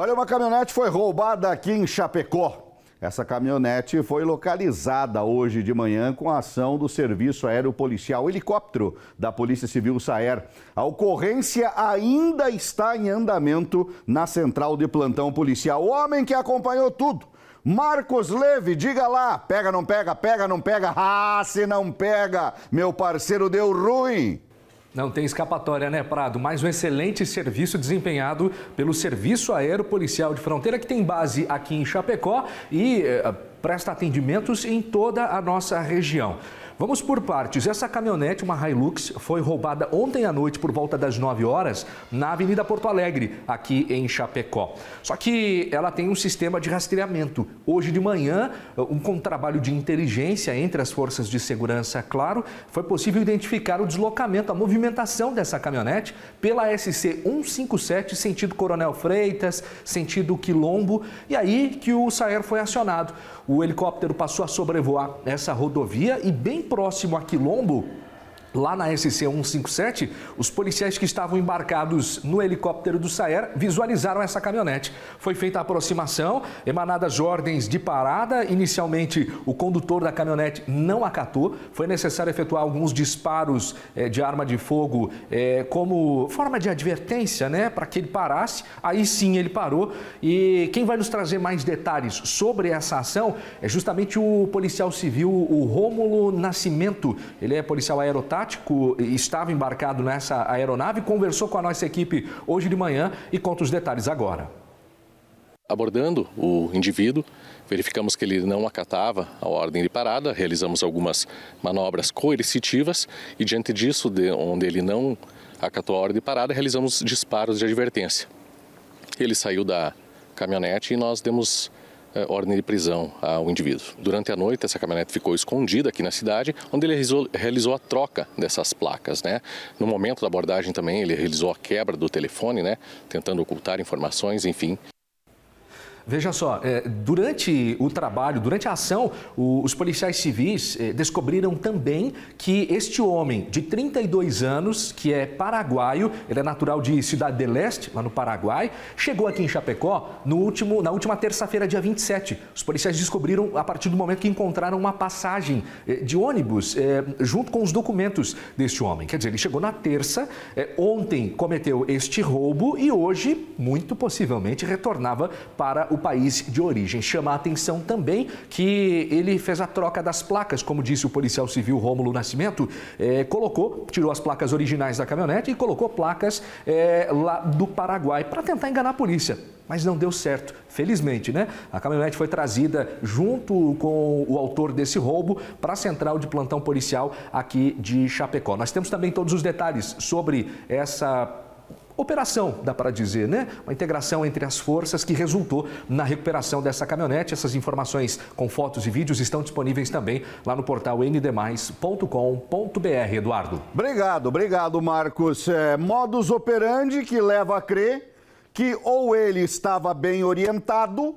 Olha, uma caminhonete foi roubada aqui em Chapecó. Essa caminhonete foi localizada hoje de manhã com a ação do Serviço Aéreo Policial Helicóptero da Polícia Civil Saer. A ocorrência ainda está em andamento na central de plantão policial. O homem que acompanhou tudo, Marcos Leve, diga lá, pega, não pega, pega, não pega, ah, se não pega, meu parceiro deu ruim. Não tem escapatória, né, Prado? Mais um excelente serviço desempenhado pelo Serviço Aéreo Policial de Fronteira, que tem base aqui em Chapecó e eh, presta atendimentos em toda a nossa região. Vamos por partes. Essa caminhonete, uma Hilux, foi roubada ontem à noite por volta das 9 horas na Avenida Porto Alegre, aqui em Chapecó. Só que ela tem um sistema de rastreamento. Hoje de manhã, uh, um, com trabalho de inteligência entre as forças de segurança, claro, foi possível identificar o deslocamento, a movimentação dessa caminhonete pela SC 157, sentido Coronel Freitas, sentido Quilombo, e aí que o SAER foi acionado. O helicóptero passou a sobrevoar essa rodovia e, bem próximo a Quilombo, Lá na SC-157, os policiais que estavam embarcados no helicóptero do Saer visualizaram essa caminhonete. Foi feita a aproximação, emanadas ordens de parada. Inicialmente, o condutor da caminhonete não acatou. Foi necessário efetuar alguns disparos é, de arma de fogo é, como forma de advertência, né? Para que ele parasse. Aí sim ele parou. E quem vai nos trazer mais detalhes sobre essa ação é justamente o policial civil, o Rômulo Nascimento. Ele é policial aerotático tático estava embarcado nessa aeronave, conversou com a nossa equipe hoje de manhã e conta os detalhes agora. Abordando o indivíduo, verificamos que ele não acatava a ordem de parada, realizamos algumas manobras coercitivas e, diante disso, de onde ele não acatou a ordem de parada, realizamos disparos de advertência. Ele saiu da caminhonete e nós demos é, ordem de prisão ao indivíduo. Durante a noite, essa caminhonete ficou escondida aqui na cidade, onde ele realizou, realizou a troca dessas placas. Né? No momento da abordagem também, ele realizou a quebra do telefone, né? tentando ocultar informações, enfim. Veja só, é, durante o trabalho, durante a ação, os policiais civis é, descobriram também que este homem de 32 anos, que é paraguaio, ele é natural de Cidade de Leste, lá no Paraguai, chegou aqui em Chapecó no último, na última terça-feira, dia 27. Os policiais descobriram a partir do momento que encontraram uma passagem é, de ônibus junto com os documentos deste homem. Quer dizer, ele chegou na terça, ontem cometeu este roubo e hoje, muito possivelmente, retornava para o país de origem. Chama a atenção também que ele fez a troca das placas, como disse o policial civil Rômulo Nascimento, é, colocou, tirou as placas originais da caminhonete e colocou placas é, lá do Paraguai para tentar enganar a polícia mas não deu certo, felizmente, né? A caminhonete foi trazida junto com o autor desse roubo para a central de plantão policial aqui de Chapecó. Nós temos também todos os detalhes sobre essa operação, dá para dizer, né? Uma integração entre as forças que resultou na recuperação dessa caminhonete. Essas informações com fotos e vídeos estão disponíveis também lá no portal ndemais.com.br, Eduardo. Obrigado, obrigado, Marcos. É, modus operandi que leva a crer que ou ele estava bem orientado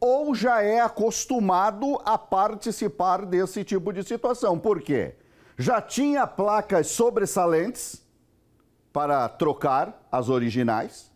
ou já é acostumado a participar desse tipo de situação. Por quê? Já tinha placas sobressalentes para trocar as originais.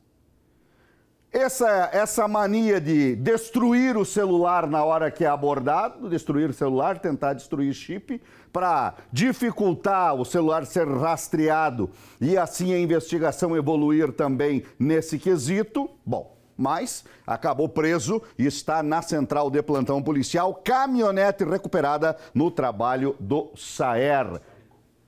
Essa, essa mania de destruir o celular na hora que é abordado, destruir o celular, tentar destruir chip, para dificultar o celular ser rastreado e assim a investigação evoluir também nesse quesito. Bom, mas acabou preso e está na central de plantão policial, caminhonete recuperada no trabalho do SAER.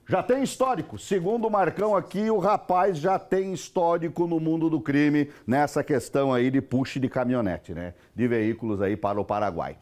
Já tem histórico. Segundo o Marcão aqui, o rapaz já tem histórico no mundo do crime nessa questão aí de puxe de caminhonete, né? De veículos aí para o Paraguai.